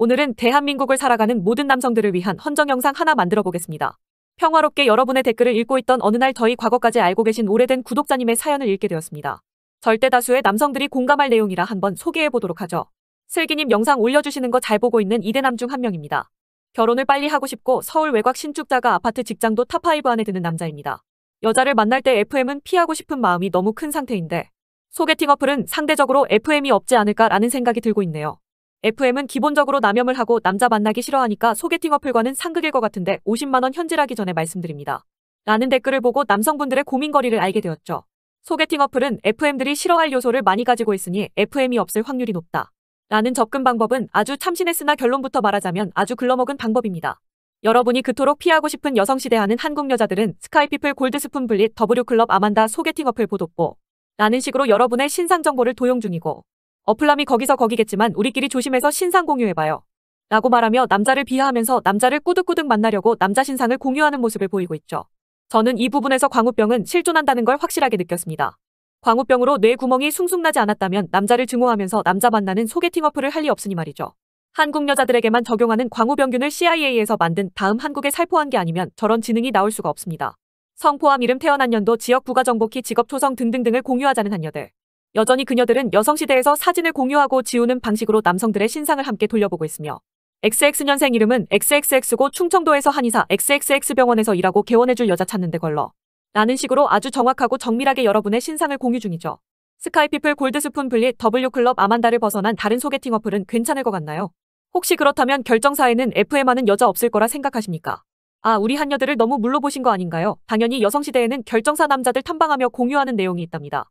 오늘은 대한민국을 살아가는 모든 남성들을 위한 헌정 영상 하나 만들어 보겠습니다. 평화롭게 여러분의 댓글을 읽고 있던 어느 날 저희 과거까지 알고 계신 오래된 구독자님의 사연을 읽게 되었습니다. 절대 다수의 남성들이 공감할 내용이라 한번 소개해 보도록 하죠. 슬기님 영상 올려주시는 거 잘 보고 있는 이대남 중 한 명입니다. 결혼을 빨리 하고 싶고 서울 외곽 신축자가 아파트 직장도 탑5 안에 드는 남자입니다. 여자를 만날 때 FM은 피하고 싶은 마음이 너무 큰 상태인데 소개팅 어플은 상대적으로 FM이 없지 않을까라는 생각이 들고 있네요. FM은 기본적으로 남염을 하고 남자 만나기 싫어하니까 소개팅 어플과는 상극일 것 같은데 50만원 현질하기 전에 말씀드립니다. 라는 댓글을 보고 남성분들의 고민거리를 알게 되었죠. 소개팅 어플은 FM들이 싫어할 요소를 많이 가지고 있으니 FM이 없을 확률이 높다. 라는 접근 방법은 아주 참신했으나 결론부터 말하자면 아주 글러먹은 방법입니다. 여러분이 그토록 피하고 싶은 여성시대하는 한국 여자들은 스카이피플 골드스푼 블릿 W클럽 아만다 소개팅 어플 보도보 라는 식으로 여러분의 신상 정보를 도용 중이고 어플남이 거기서 거기겠지만 우리끼리 조심해서 신상 공유해봐요. 라고 말하며 남자를 비하하면서 남자를 꾸득꾸득 만나려고 남자 신상을 공유하는 모습을 보이고 있죠. 저는 이 부분에서 광우병은 실존한다는 걸 확실하게 느꼈습니다. 광우병으로 뇌 구멍이 숭숭 나지 않았다면 남자를 증오하면서 남자 만나는 소개팅 어플을 할 리 없으니 말이죠. 한국 여자들에게만 적용하는 광우병균을 CIA에서 만든 다음 한국에 살포한 게 아니면 저런 지능이 나올 수가 없습니다. 성포함 이름 태어난 연도 지역 부가정보키 직업 초성 등등등을 공유하자는 한녀들 여전히 그녀들은 여성시대에서 사진을 공유하고 지우는 방식으로 남성들의 신상을 함께 돌려보고 있으며 XX년생 이름은 XXX고 충청도에서 한의사 XXX병원에서 일하고 개원해줄 여자 찾는 데 걸러 라는 식으로 아주 정확하고 정밀하게 여러분의 신상을 공유 중이죠. 스카이피플 골드스푼 블릿 W클럽 아만다를 벗어난 다른 소개팅 어플은 괜찮을 것 같나요? 혹시 그렇다면 결정사에는 FM하는 여자 없을 거라 생각하십니까? 아 우리 한여들을 너무 물러보신 거 아닌가요? 당연히 여성시대에는 결정사 남자들 탐방하며 공유하는 내용이 있답니다.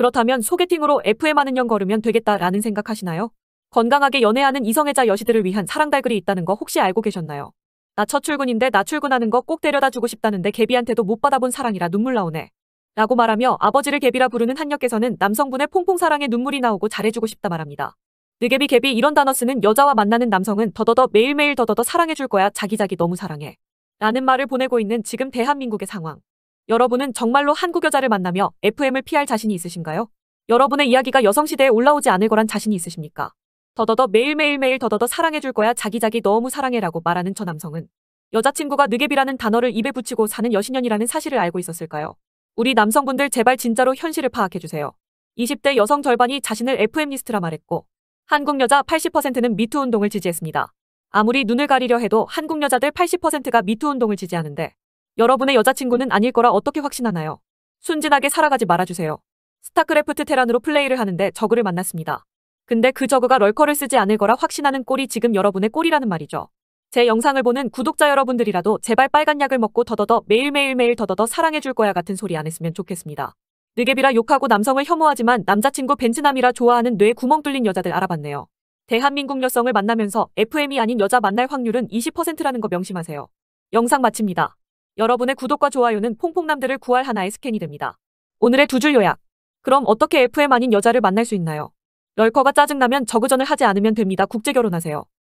그렇다면 소개팅으로 FM하는 년 걸으면 되겠다라는 생각하시나요? 건강하게 연애하는 이성애자 여시들을 위한 사랑 달글이 있다는 거 혹시 알고 계셨나요? 나 첫 출근인데 나 출근하는 거 꼭 데려다 주고 싶다는데 개비한테도 못 받아본 사랑이라 눈물 나오네. 라고 말하며 아버지를 개비라 부르는 한녀께서는 남성분의 퐁퐁 사랑에 눈물이 나오고 잘해주고 싶다 말합니다. 느개비 개비 이런 단어 쓰는 여자와 만나는 남성은 더더더 매일매일 더더더 사랑해줄 거야 자기자기 너무 사랑해. 라는 말을 보내고 있는 지금 대한민국의 상황. 여러분은 정말로 한국 여자를 만나며 FM을 피할 자신이 있으신가요? 여러분의 이야기가 여성시대에 올라오지 않을 거란 자신이 있으십니까? 더더더 매일매일매일 더더더 사랑해줄 거야 자기자기 너무 사랑해라고 말하는 저 남성은 여자친구가 느개비라는 단어를 입에 붙이고 사는 여신년이라는 사실을 알고 있었을까요? 우리 남성분들 제발 진짜로 현실을 파악해주세요. 20대 여성 절반이 자신을 FM리스트라 말했고 한국 여자 80%는 미투 운동을 지지했습니다. 아무리 눈을 가리려 해도 한국 여자들 80%가 미투 운동을 지지하는데 여러분의 여자친구는 아닐 거라 어떻게 확신하나요? 순진하게 살아가지 말아주세요. 스타크래프트 테란으로 플레이를 하는데 저그를 만났습니다. 근데 그 저그가 럴커를 쓰지 않을 거라 확신하는 꼴이 지금 여러분의 꼴이라는 말이죠. 제 영상을 보는 구독자 여러분들이라도 제발 빨간 약을 먹고 더더더 매일매일매일 더더더 사랑해줄 거야 같은 소리 안 했으면 좋겠습니다. 느개비라 욕하고 남성을 혐오하지만 남자친구 벤츠남이라 좋아하는 뇌 구멍 뚫린 여자들 알아봤네요. 대한민국 여성을 만나면서 FM이 아닌 여자 만날 확률은 20%라는 거 명심하세요. 영상 마칩니다. 여러분의 구독과 좋아요는 퐁퐁남들을 구할 하나의 스캔이 됩니다. 오늘의 두 줄 요약. 그럼 어떻게 FM 아닌 여자를 만날 수 있나요? 럴커가 짜증나면 저그전을 하지 않으면 됩니다. 국제 결혼하세요.